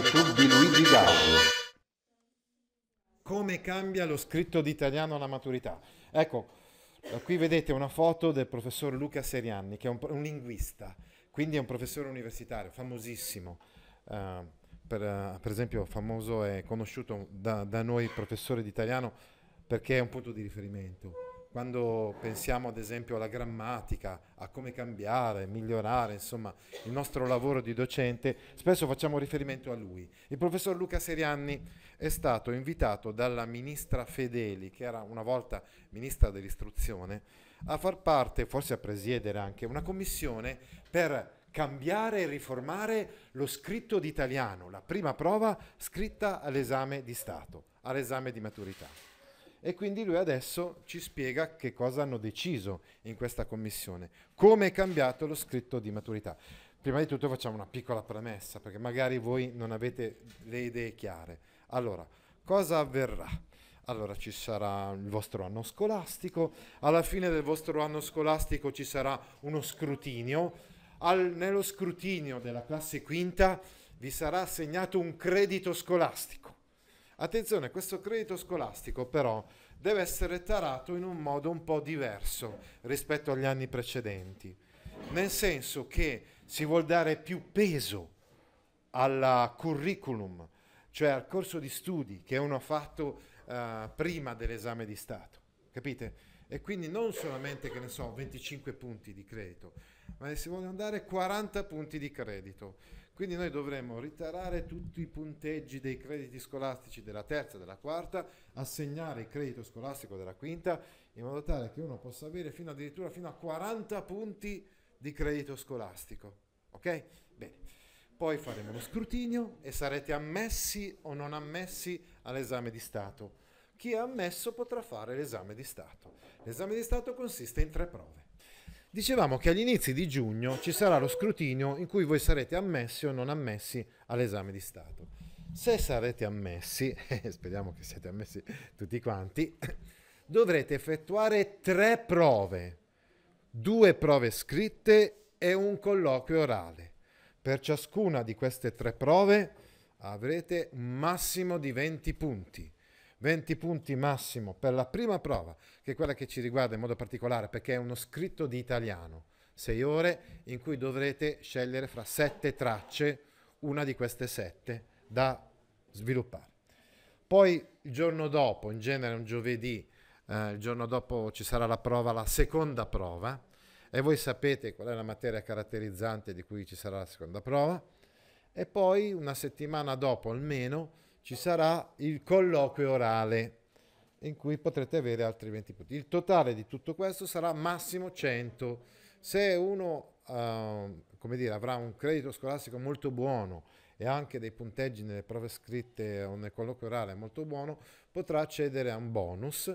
YouTube di Luigi Gaudi. Come cambia lo scritto di italiano alla maturità? Ecco, eh, qui vedete una foto del professor Luca Serianni, che è un, un linguista, quindi è un professore universitario, famosissimo. Uh, per, uh, per, esempio, famoso e conosciuto da, da noi professore di italiano perché è un punto di riferimento quando pensiamo ad esempio alla grammatica, a come cambiare, migliorare, insomma, il nostro lavoro di docente, spesso facciamo riferimento a lui. Il professor Luca Serianni è stato invitato dalla ministra Fedeli, che era una volta ministra dell'istruzione, a far parte, forse a presiedere anche, una commissione per cambiare e riformare lo scritto d'italiano, la prima prova scritta all'esame di Stato, all'esame di maturità. E quindi lui adesso ci spiega che cosa hanno deciso in questa commissione, come è cambiato lo scritto di maturità. Prima di tutto facciamo una piccola premessa, perché magari voi non avete le idee chiare. Allora, cosa avverrà? Allora ci sarà il vostro anno scolastico, alla fine del vostro anno scolastico ci sarà uno scrutinio, Al, nello scrutinio della classe quinta vi sarà assegnato un credito scolastico. Attenzione, questo credito scolastico però deve essere tarato in un modo un po' diverso rispetto agli anni precedenti, nel senso che si vuol dare più peso al curriculum, cioè al corso di studi che uno ha fatto eh, prima dell'esame di Stato. Capite? e quindi non solamente, che ne so, 25 punti di credito, ma si vogliono andare 40 punti di credito. Quindi noi dovremmo ritarare tutti i punteggi dei crediti scolastici della terza e della quarta, assegnare il credito scolastico della quinta, in modo tale che uno possa avere fino addirittura fino a 40 punti di credito scolastico. Ok? Bene. Poi faremo lo scrutinio e sarete ammessi o non ammessi all'esame di Stato. Chi è ammesso potrà fare l'esame di Stato. L'esame di Stato consiste in tre prove. Dicevamo che agli inizi di giugno ci sarà lo scrutinio in cui voi sarete ammessi o non ammessi all'esame di Stato. Se sarete ammessi, eh, speriamo che siete ammessi tutti quanti, dovrete effettuare tre prove, due prove scritte e un colloquio orale. Per ciascuna di queste tre prove avrete un massimo di 20 punti. 20 punti massimo per la prima prova, che è quella che ci riguarda in modo particolare perché è uno scritto di italiano, 6 ore in cui dovrete scegliere fra 7 tracce, una di queste 7 da sviluppare. Poi il giorno dopo, in genere un giovedì, eh, il giorno dopo ci sarà la prova, la seconda prova, e voi sapete qual è la materia caratterizzante di cui ci sarà la seconda prova, e poi una settimana dopo almeno ci sarà il colloquio orale in cui potrete avere altri 20 punti. Il totale di tutto questo sarà massimo 100. Se uno uh, come dire, avrà un credito scolastico molto buono e anche dei punteggi nelle prove scritte o nel colloquio orale molto buono, potrà accedere a un bonus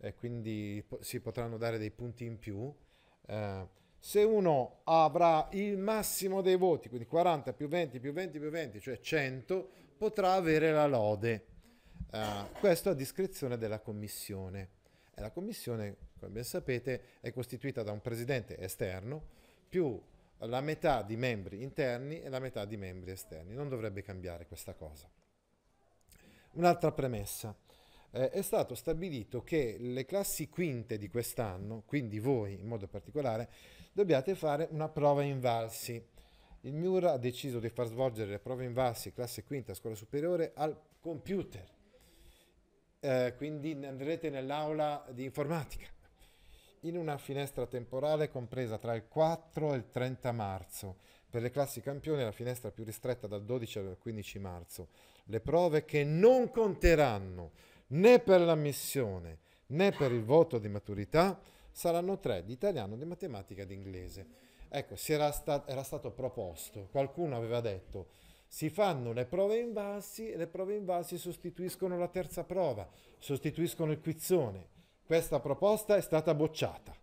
e quindi po- si potranno dare dei punti in più. Uh, se uno avrà il massimo dei voti, quindi 40 più 20 più 20 più 20, cioè 100, potrà avere la lode. Uh, questo a discrezione della commissione. E la commissione, come ben sapete, è costituita da un presidente esterno più la metà di membri interni e la metà di membri esterni. Non dovrebbe cambiare questa cosa. Un'altra premessa. Eh, è stato stabilito che le classi quinte di quest'anno, quindi voi in modo particolare, dobbiate fare una prova in Valsi il Miura ha deciso di far svolgere le prove in Vassi, classe quinta, scuola superiore, al computer. Eh, quindi andrete nell'aula di informatica, in una finestra temporale compresa tra il 4 e il 30 marzo. Per le classi campioni la finestra più ristretta dal 12 al 15 marzo. Le prove che non conteranno né per l'ammissione né per il voto di maturità saranno tre di italiano, di matematica e di inglese. Ecco, era, stat- era stato proposto, qualcuno aveva detto, si fanno le prove in vasi e le prove in vasi sostituiscono la terza prova, sostituiscono il quizzone. Questa proposta è stata bocciata.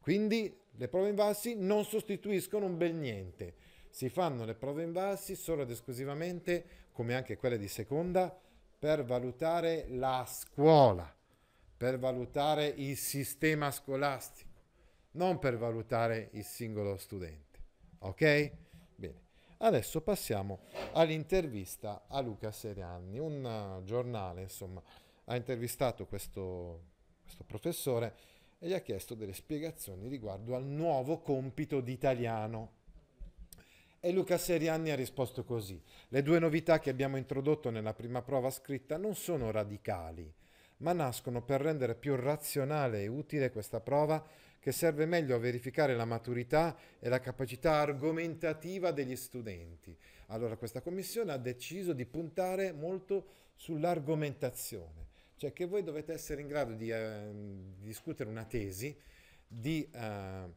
Quindi le prove in vasi non sostituiscono un bel niente. Si fanno le prove in vasi solo ed esclusivamente, come anche quelle di seconda, per valutare la scuola, per valutare il sistema scolastico non per valutare il singolo studente. Ok? Bene. Adesso passiamo all'intervista a Luca Serianni, un eh, giornale, insomma, ha intervistato questo, questo professore e gli ha chiesto delle spiegazioni riguardo al nuovo compito d'italiano. E Luca Serianni ha risposto così. Le due novità che abbiamo introdotto nella prima prova scritta non sono radicali, ma nascono per rendere più razionale e utile questa prova che serve meglio a verificare la maturità e la capacità argomentativa degli studenti. Allora questa commissione ha deciso di puntare molto sull'argomentazione, cioè che voi dovete essere in grado di, eh, di discutere una tesi, di eh,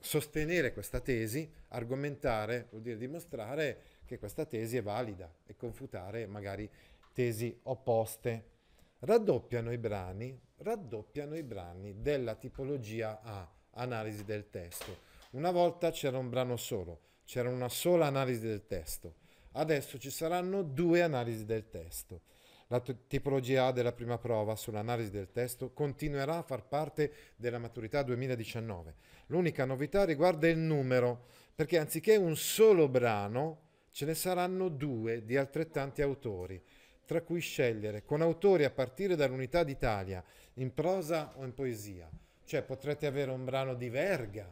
sostenere questa tesi, argomentare vuol dire dimostrare che questa tesi è valida e confutare magari tesi opposte raddoppiano i brani, raddoppiano i brani della tipologia A, analisi del testo. Una volta c'era un brano solo, c'era una sola analisi del testo. Adesso ci saranno due analisi del testo. La t- tipologia A della prima prova sull'analisi del testo continuerà a far parte della maturità 2019. L'unica novità riguarda il numero, perché anziché un solo brano ce ne saranno due di altrettanti autori tra cui scegliere, con autori a partire dall'Unità d'Italia, in prosa o in poesia. Cioè potrete avere un brano di Verga,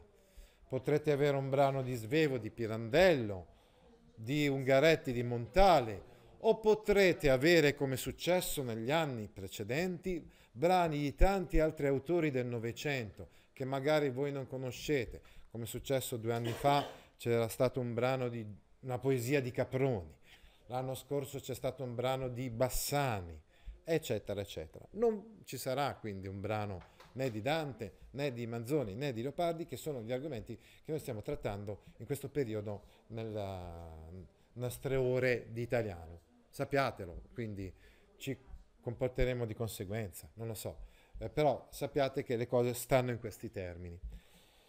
potrete avere un brano di Svevo, di Pirandello, di Ungaretti, di Montale, o potrete avere, come successo negli anni precedenti, brani di tanti altri autori del Novecento che magari voi non conoscete, come è successo due anni fa c'era stato un brano di una poesia di Caproni l'anno scorso c'è stato un brano di Bassani, eccetera, eccetera. Non ci sarà quindi un brano né di Dante, né di Manzoni, né di Leopardi, che sono gli argomenti che noi stiamo trattando in questo periodo nelle nostre ore di italiano. Sappiatelo, quindi ci comporteremo di conseguenza, non lo so. Eh, però sappiate che le cose stanno in questi termini.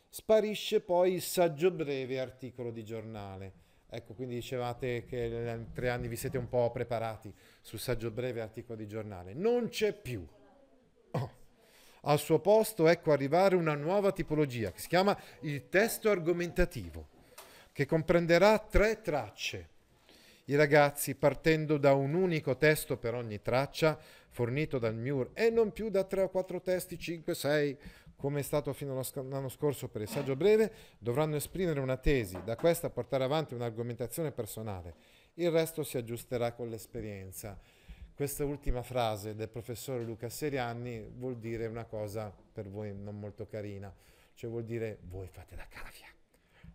Sparisce poi il saggio breve articolo di giornale Ecco, quindi dicevate che in tre anni vi siete un po' preparati sul saggio breve articolo di giornale. Non c'è più. Oh. Al suo posto ecco arrivare una nuova tipologia che si chiama il testo argomentativo, che comprenderà tre tracce. I ragazzi, partendo da un unico testo per ogni traccia, fornito dal MUR, e non più da tre o quattro testi, 5, sei, come è stato fino all'anno scorso per il saggio breve, dovranno esprimere una tesi, da questa portare avanti un'argomentazione personale. Il resto si aggiusterà con l'esperienza. Questa ultima frase del professore Luca Serianni vuol dire una cosa per voi non molto carina, cioè vuol dire voi fate la cavia.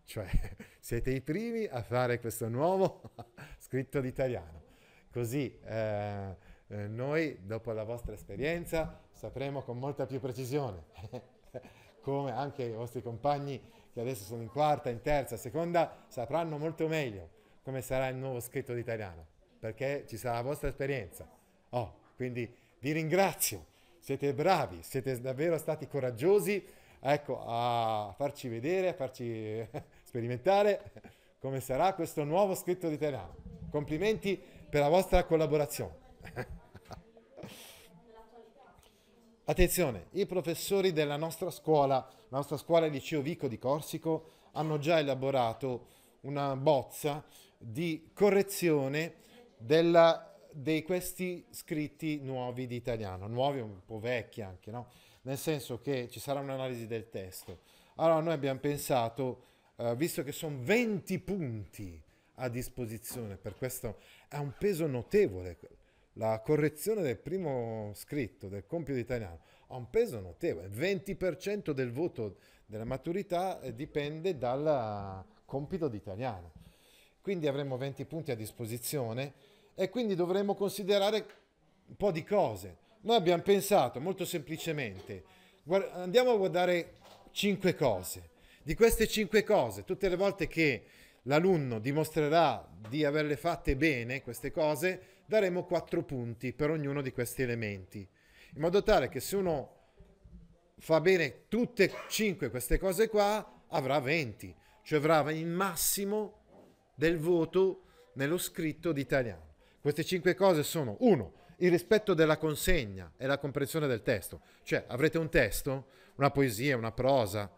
Cioè siete i primi a fare questo nuovo scritto d'italiano. Così eh, eh, noi, dopo la vostra esperienza, sapremo con molta più precisione. come anche i vostri compagni che adesso sono in quarta, in terza, seconda, sapranno molto meglio come sarà il nuovo scritto d'italiano, perché ci sarà la vostra esperienza. Oh, quindi vi ringrazio, siete bravi, siete davvero stati coraggiosi ecco, a farci vedere, a farci sperimentare come sarà questo nuovo scritto d'italiano. Complimenti per la vostra collaborazione. Attenzione, i professori della nostra scuola, la nostra scuola Liceo Vico di Corsico, hanno già elaborato una bozza di correzione della, di questi scritti nuovi di italiano, nuovi un po' vecchi anche, no? nel senso che ci sarà un'analisi del testo. Allora noi abbiamo pensato, eh, visto che sono 20 punti a disposizione, per questo è un peso notevole la correzione del primo scritto del compito italiano ha un peso notevole. Il 20% del voto della maturità eh, dipende dal eh, compito di italiano. Quindi avremo 20 punti a disposizione e quindi dovremo considerare un po' di cose. Noi abbiamo pensato molto semplicemente, andiamo a guardare 5 cose. Di queste 5 cose, tutte le volte che l'alunno dimostrerà di averle fatte bene, queste cose, daremo 4 punti per ognuno di questi elementi, in modo tale che se uno fa bene tutte e 5 queste cose qua, avrà 20, cioè avrà il massimo del voto nello scritto di italiano. Queste 5 cose sono 1. Il rispetto della consegna e la comprensione del testo, cioè avrete un testo, una poesia, una prosa,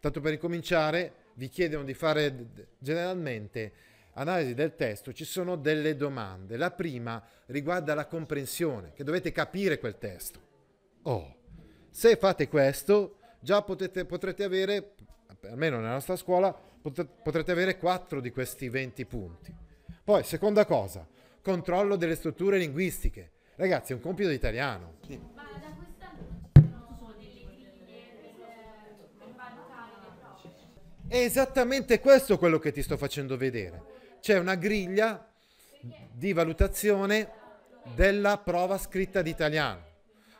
tanto per incominciare vi chiedono di fare generalmente analisi del testo ci sono delle domande. La prima riguarda la comprensione, che dovete capire quel testo. Oh, se fate questo, già potete, potrete avere, almeno nella nostra scuola, potrete avere 4 di questi 20 punti. Poi, seconda cosa, controllo delle strutture linguistiche. Ragazzi, è un compito di italiano. Sì. Eh, eh, è esattamente questo quello che ti sto facendo vedere c'è una griglia di valutazione della prova scritta di italiano.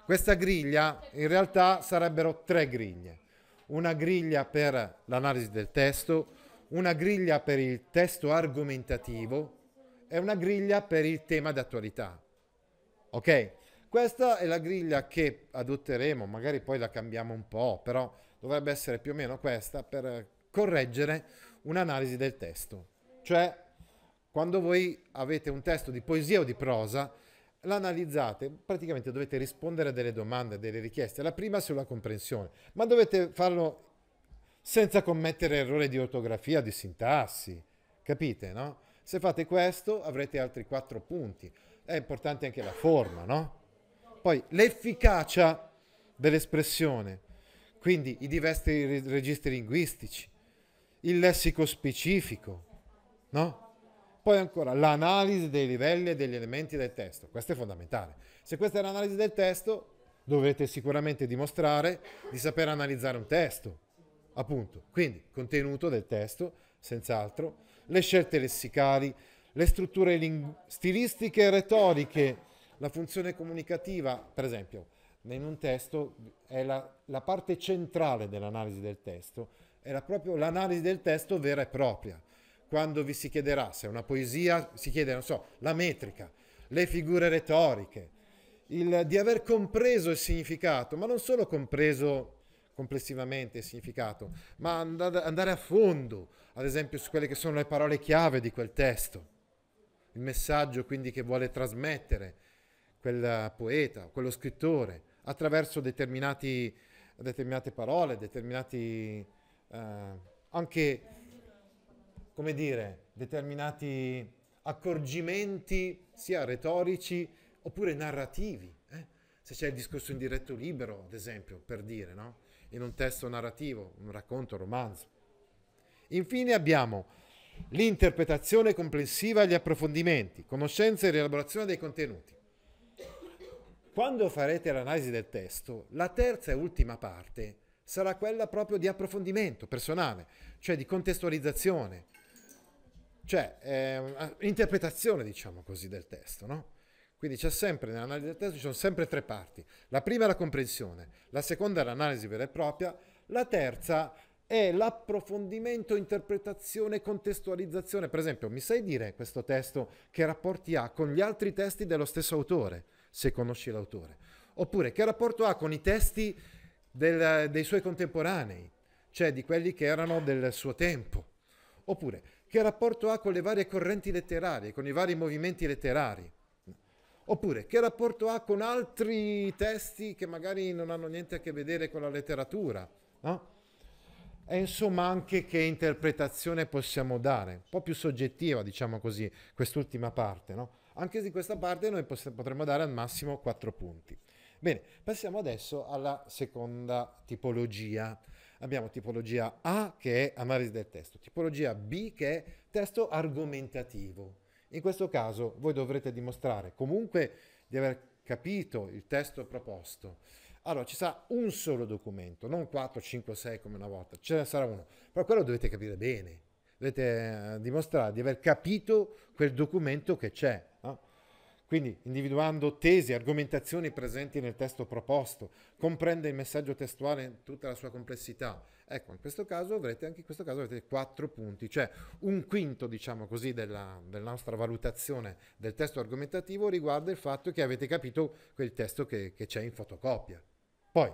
Questa griglia in realtà sarebbero tre griglie. Una griglia per l'analisi del testo, una griglia per il testo argomentativo e una griglia per il tema d'attualità. Ok? Questa è la griglia che adotteremo, magari poi la cambiamo un po', però dovrebbe essere più o meno questa per correggere un'analisi del testo. Cioè quando voi avete un testo di poesia o di prosa, l'analizzate, praticamente dovete rispondere a delle domande, a delle richieste. La prima sulla comprensione, ma dovete farlo senza commettere errori di ortografia, di sintassi, capite, no? Se fate questo avrete altri quattro punti. È importante anche la forma, no? Poi l'efficacia dell'espressione, quindi i diversi registri linguistici, il lessico specifico, no? Poi ancora l'analisi dei livelli e degli elementi del testo, questo è fondamentale. Se questa è l'analisi del testo, dovete sicuramente dimostrare di saper analizzare un testo, appunto. Quindi contenuto del testo, senz'altro, le scelte lessicali, le strutture ling- stilistiche e retoriche, la funzione comunicativa, per esempio, in un testo è la, la parte centrale dell'analisi del testo, è proprio l'analisi del testo vera e propria quando vi si chiederà se è una poesia, si chiede, non so, la metrica, le figure retoriche, il, di aver compreso il significato, ma non solo compreso complessivamente il significato, ma andare a fondo, ad esempio, su quelle che sono le parole chiave di quel testo, il messaggio quindi che vuole trasmettere quel poeta, quello scrittore, attraverso determinate parole, determinati eh, anche come dire, determinati accorgimenti sia retorici oppure narrativi. Eh? Se c'è il discorso in diretto libero, ad esempio, per dire, no? in un testo narrativo, un racconto, un romanzo. Infine abbiamo l'interpretazione complessiva e gli approfondimenti, conoscenza e rielaborazione dei contenuti. Quando farete l'analisi del testo, la terza e ultima parte sarà quella proprio di approfondimento personale, cioè di contestualizzazione, cioè, eh, interpretazione, diciamo così, del testo, no? Quindi c'è sempre, nell'analisi del testo, ci sono sempre tre parti. La prima è la comprensione, la seconda è l'analisi vera e propria, la terza è l'approfondimento, interpretazione, contestualizzazione. Per esempio, mi sai dire questo testo che rapporti ha con gli altri testi dello stesso autore, se conosci l'autore? Oppure che rapporto ha con i testi del, dei suoi contemporanei, cioè di quelli che erano del suo tempo? Oppure che rapporto ha con le varie correnti letterarie, con i vari movimenti letterari? Oppure che rapporto ha con altri testi che magari non hanno niente a che vedere con la letteratura? No? E insomma anche che interpretazione possiamo dare, un po' più soggettiva diciamo così, quest'ultima parte. No? Anche di questa parte noi potremmo dare al massimo quattro punti. Bene, passiamo adesso alla seconda tipologia, Abbiamo tipologia A che è analisi del testo, tipologia B che è testo argomentativo. In questo caso voi dovrete dimostrare comunque di aver capito il testo proposto. Allora ci sarà un solo documento, non 4, 5, 6 come una volta, ce ne sarà uno, però quello dovete capire bene, dovete eh, dimostrare di aver capito quel documento che c'è quindi, individuando tesi, e argomentazioni presenti nel testo proposto, comprende il messaggio testuale in tutta la sua complessità. Ecco, in questo caso avrete anche in questo caso avete quattro punti, cioè un quinto, diciamo così, della, della nostra valutazione del testo argomentativo riguarda il fatto che avete capito quel testo che, che c'è in fotocopia. Poi,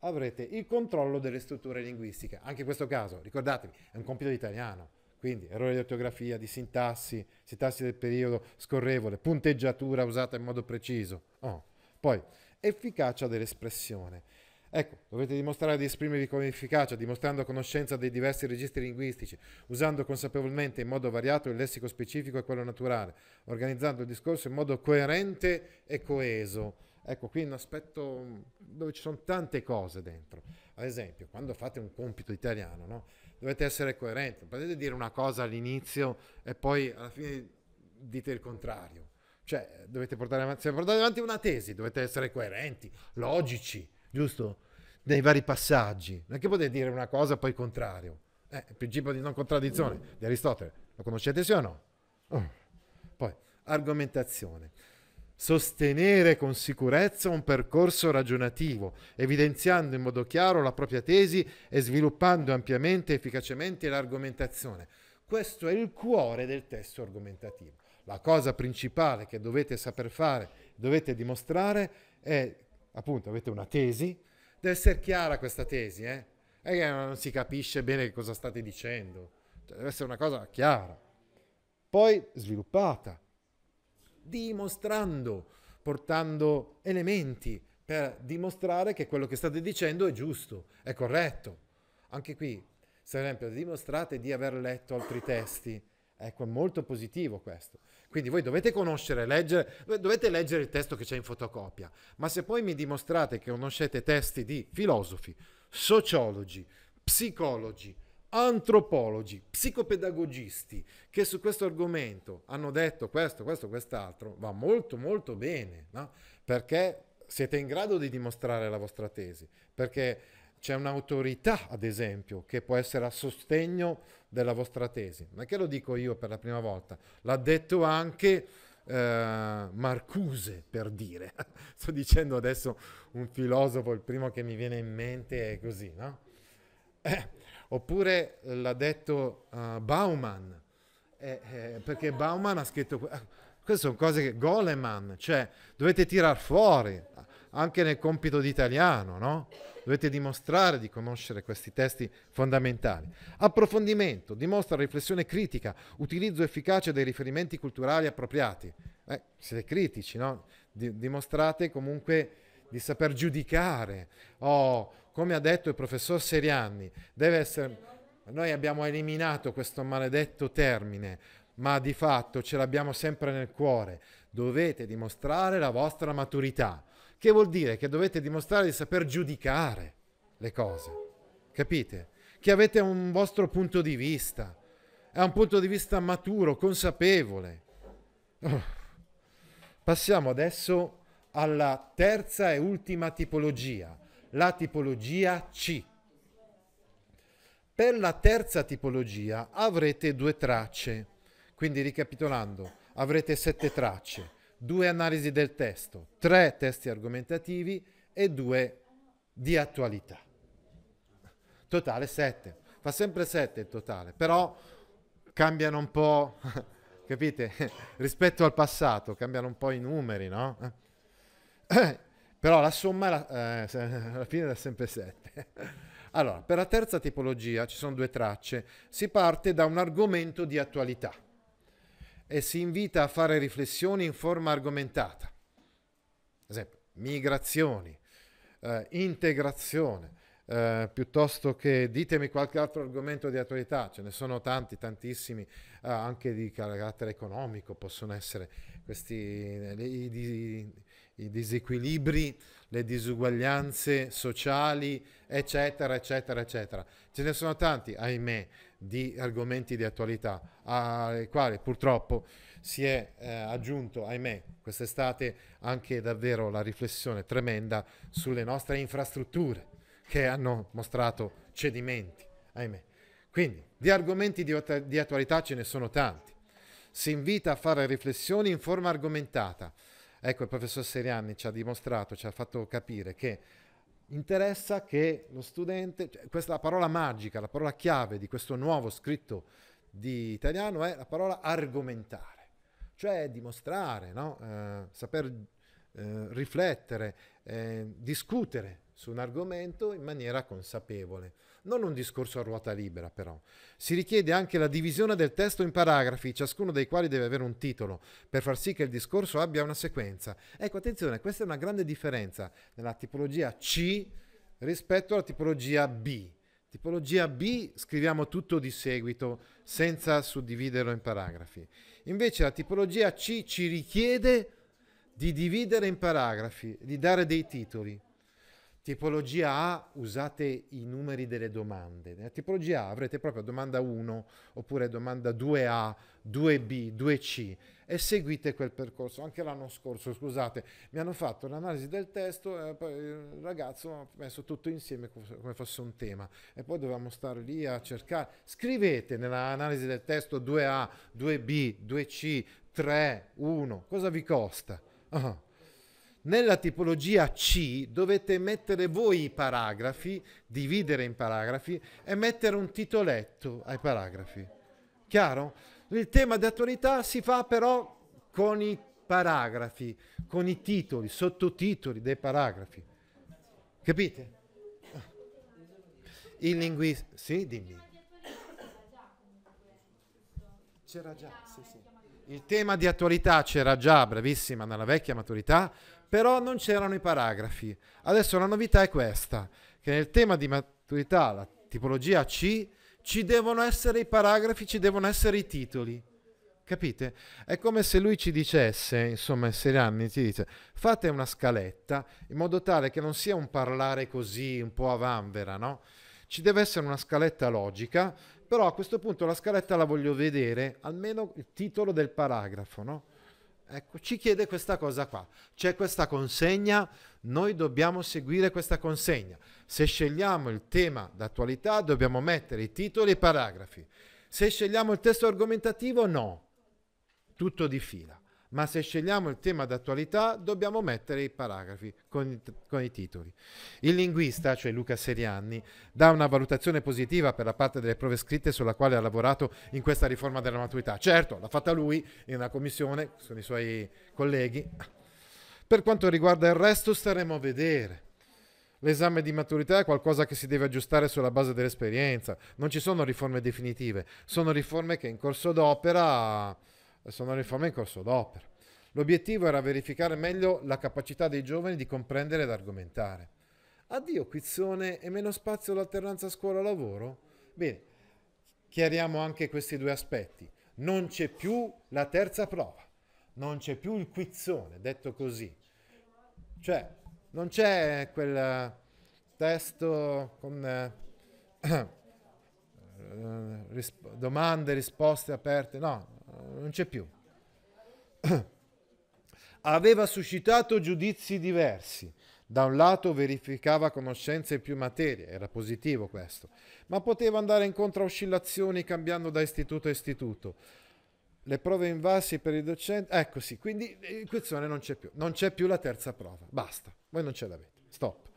avrete il controllo delle strutture linguistiche. Anche in questo caso, ricordatevi, è un compito italiano. Quindi errori di ortografia, di sintassi, sintassi del periodo scorrevole, punteggiatura usata in modo preciso. Oh. Poi efficacia dell'espressione. Ecco, dovete dimostrare di esprimervi con efficacia, dimostrando conoscenza dei diversi registri linguistici, usando consapevolmente in modo variato il lessico specifico e quello naturale, organizzando il discorso in modo coerente e coeso. Ecco, qui un aspetto dove ci sono tante cose dentro. Ad esempio, quando fate un compito italiano, no? dovete essere coerenti, non potete dire una cosa all'inizio e poi alla fine dite il contrario. Cioè, dovete portare avanti, se portate avanti una tesi, dovete essere coerenti, logici, giusto? Nei vari passaggi. Non è che potete dire una cosa e poi il contrario. Eh, il principio di non contraddizione di Aristotele, lo conoscete sì o no? Oh. Poi, argomentazione sostenere con sicurezza un percorso ragionativo, evidenziando in modo chiaro la propria tesi e sviluppando ampiamente e efficacemente l'argomentazione. Questo è il cuore del testo argomentativo. La cosa principale che dovete saper fare, dovete dimostrare è, appunto, avete una tesi, deve essere chiara questa tesi, eh? è che non si capisce bene cosa state dicendo, cioè, deve essere una cosa chiara, poi sviluppata, dimostrando, portando elementi per dimostrare che quello che state dicendo è giusto, è corretto. Anche qui, per esempio, dimostrate di aver letto altri testi. Ecco, è molto positivo questo. Quindi voi dovete conoscere, leggere, dovete leggere il testo che c'è in fotocopia, ma se poi mi dimostrate che conoscete testi di filosofi, sociologi, psicologi, antropologi, psicopedagogisti che su questo argomento hanno detto questo, questo, quest'altro, va molto molto bene, no? perché siete in grado di dimostrare la vostra tesi, perché c'è un'autorità, ad esempio, che può essere a sostegno della vostra tesi. Ma che lo dico io per la prima volta, l'ha detto anche eh, Marcuse, per dire. Sto dicendo adesso un filosofo, il primo che mi viene in mente è così, no? Eh, Oppure eh, l'ha detto uh, Bauman, eh, eh, perché Bauman ha scritto... Ah, queste sono cose che... Goleman, cioè dovete tirar fuori, anche nel compito di italiano, no? Dovete dimostrare di conoscere questi testi fondamentali. Approfondimento, dimostra riflessione critica, utilizzo efficace dei riferimenti culturali appropriati. Eh, siete critici, no? Di- dimostrate comunque di saper giudicare. Oh, come ha detto il professor Serianni, deve essere... Noi abbiamo eliminato questo maledetto termine, ma di fatto ce l'abbiamo sempre nel cuore. Dovete dimostrare la vostra maturità, che vuol dire che dovete dimostrare di saper giudicare le cose. Capite? Che avete un vostro punto di vista. È un punto di vista maturo, consapevole. Oh. Passiamo adesso alla terza e ultima tipologia la tipologia C. Per la terza tipologia avrete due tracce, quindi ricapitolando, avrete sette tracce, due analisi del testo, tre testi argomentativi e due di attualità. Totale sette, fa sempre sette il totale, però cambiano un po', capite, rispetto al passato, cambiano un po' i numeri, no? Eh. Eh, però la somma alla, eh, alla fine era sempre 7. Allora, per la terza tipologia ci sono due tracce. Si parte da un argomento di attualità e si invita a fare riflessioni in forma argomentata. Ad esempio, migrazioni, eh, integrazione, eh, piuttosto che ditemi qualche altro argomento di attualità, ce ne sono tanti, tantissimi, eh, anche di carattere economico possono essere questi i, i, i disequilibri, le disuguaglianze sociali, eccetera, eccetera, eccetera. Ce ne sono tanti, ahimè, di argomenti di attualità, ai quali purtroppo si è eh, aggiunto, ahimè, quest'estate anche davvero la riflessione tremenda sulle nostre infrastrutture che hanno mostrato cedimenti, ahimè. Quindi di argomenti di, di attualità ce ne sono tanti. Si invita a fare riflessioni in forma argomentata. Ecco, il professor Seriani ci ha dimostrato, ci ha fatto capire che interessa che lo studente, cioè, questa è la parola magica, la parola chiave di questo nuovo scritto di italiano è la parola argomentare, cioè dimostrare, no? eh, saper eh, riflettere, eh, discutere su un argomento in maniera consapevole, non un discorso a ruota libera però. Si richiede anche la divisione del testo in paragrafi, ciascuno dei quali deve avere un titolo, per far sì che il discorso abbia una sequenza. Ecco, attenzione, questa è una grande differenza nella tipologia C rispetto alla tipologia B. Tipologia B scriviamo tutto di seguito, senza suddividerlo in paragrafi. Invece la tipologia C ci richiede di dividere in paragrafi, di dare dei titoli. Tipologia A, usate i numeri delle domande. Nella tipologia A avrete proprio domanda 1, oppure domanda 2A, 2B, 2C e seguite quel percorso. Anche l'anno scorso, scusate, mi hanno fatto l'analisi del testo e eh, poi il ragazzo ha messo tutto insieme come fosse un tema e poi dovevamo stare lì a cercare. Scrivete nell'analisi del testo 2A, 2B, 2C, 3, 1, cosa vi costa? Ah. Nella tipologia C dovete mettere voi i paragrafi, dividere in paragrafi e mettere un titoletto ai paragrafi. Chiaro? Il tema di attualità si fa però con i paragrafi, con i titoli, sottotitoli dei paragrafi. Capite? Ah. Il linguista... Sì, dimmi. C'era già, sì, sì. Il tema di attualità c'era già, bravissima, nella vecchia maturità, però non c'erano i paragrafi. Adesso la novità è questa, che nel tema di maturità, la tipologia C, ci devono essere i paragrafi, ci devono essere i titoli. Capite? È come se lui ci dicesse, insomma, in sei anni ci dice, fate una scaletta in modo tale che non sia un parlare così, un po' a vanvera, no? Ci deve essere una scaletta logica però a questo punto la scaletta la voglio vedere, almeno il titolo del paragrafo, no? Ecco, ci chiede questa cosa qua. C'è questa consegna, noi dobbiamo seguire questa consegna. Se scegliamo il tema d'attualità, dobbiamo mettere i titoli e i paragrafi. Se scegliamo il testo argomentativo, no. Tutto di fila ma se scegliamo il tema d'attualità dobbiamo mettere i paragrafi con i, con i, titoli. Il linguista, cioè Luca Serianni, dà una valutazione positiva per la parte delle prove scritte sulla quale ha lavorato in questa riforma della maturità. Certo, l'ha fatta lui in una commissione con i suoi colleghi. Per quanto riguarda il resto staremo a vedere. L'esame di maturità è qualcosa che si deve aggiustare sulla base dell'esperienza. Non ci sono riforme definitive, sono riforme che in corso d'opera sono riforme in corso d'opera. L'obiettivo era verificare meglio la capacità dei giovani di comprendere ed argomentare. Addio quizzone e meno spazio all'alternanza scuola-lavoro? Bene, chiariamo anche questi due aspetti. Non c'è più la terza prova, non c'è più il quizzone, detto così. Cioè, non c'è quel eh, testo con eh, eh, risp- domande, risposte aperte, no, non c'è più. Aveva suscitato giudizi diversi. Da un lato verificava conoscenze in più materie, era positivo questo, ma poteva andare incontro a oscillazioni cambiando da istituto a istituto. Le prove invasi per i docenti, ecco sì, quindi eh, in questione non c'è più, non c'è più la terza prova, basta, voi non ce l'avete, stop.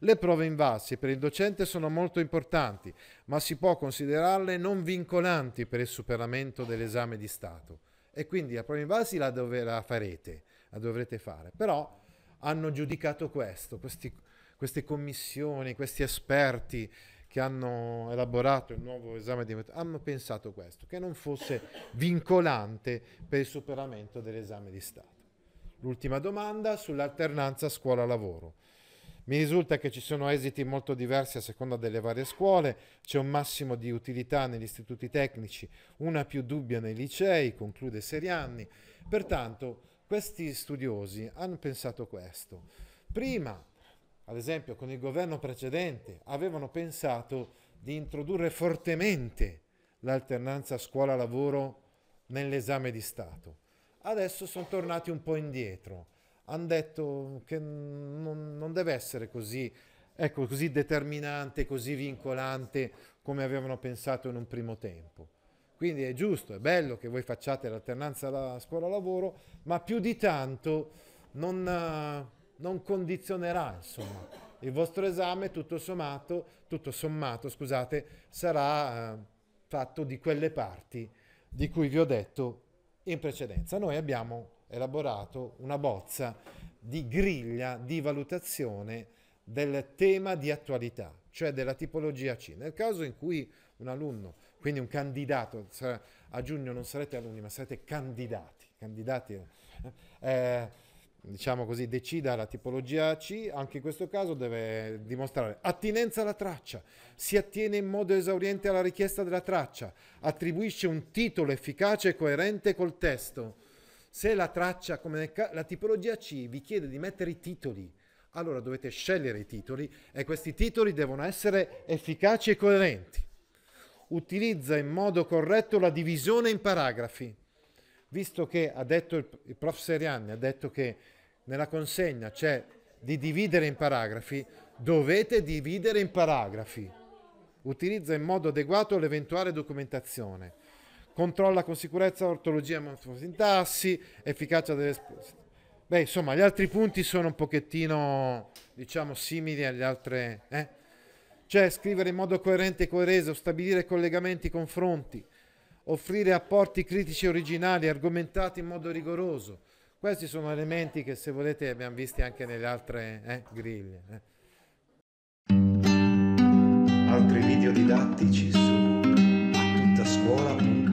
Le prove invasi per il docente sono molto importanti, ma si può considerarle non vincolanti per il superamento dell'esame di Stato. E quindi la prova invasi la, la farete, la dovrete fare. Però hanno giudicato questo, questi, queste commissioni, questi esperti che hanno elaborato il nuovo esame di Stato, hanno pensato questo, che non fosse vincolante per il superamento dell'esame di Stato. L'ultima domanda sull'alternanza scuola-lavoro. Mi risulta che ci sono esiti molto diversi a seconda delle varie scuole, c'è un massimo di utilità negli istituti tecnici, una più dubbia nei licei, conclude Serianni. Pertanto questi studiosi hanno pensato questo. Prima, ad esempio con il governo precedente, avevano pensato di introdurre fortemente l'alternanza scuola-lavoro nell'esame di Stato. Adesso sono tornati un po' indietro hanno detto che non, non, deve essere così, ecco, così determinante, così vincolante come avevano pensato in un primo tempo. Quindi è giusto, è bello che voi facciate l'alternanza alla scuola-lavoro, ma più di tanto non, non condizionerà, insomma. Il vostro esame, tutto sommato, tutto sommato scusate, sarà eh, fatto di quelle parti di cui vi ho detto in precedenza. Noi abbiamo elaborato una bozza di griglia di valutazione del tema di attualità, cioè della tipologia C. Nel caso in cui un alunno, quindi un candidato, a giugno non sarete alunni ma sarete candidati, candidati eh, eh, diciamo così, decida la tipologia C, anche in questo caso deve dimostrare attinenza alla traccia, si attiene in modo esauriente alla richiesta della traccia, attribuisce un titolo efficace e coerente col testo, se la traccia, come ca- la tipologia C, vi chiede di mettere i titoli, allora dovete scegliere i titoli e questi titoli devono essere efficaci e coerenti. Utilizza in modo corretto la divisione in paragrafi, visto che ha detto il, il prof Seriani, ha detto che nella consegna c'è di dividere in paragrafi, dovete dividere in paragrafi. Utilizza in modo adeguato l'eventuale documentazione controlla con sicurezza ortologia e morfosintassi, efficacia delle... Beh, insomma, gli altri punti sono un pochettino, diciamo, simili agli altri... Eh? Cioè, scrivere in modo coerente e coereso, stabilire collegamenti, confronti, offrire apporti critici originali, argomentati in modo rigoroso. Questi sono elementi che, se volete, abbiamo visti anche nelle altre eh, griglie. Eh. Altri video didattici su tutta scuola.com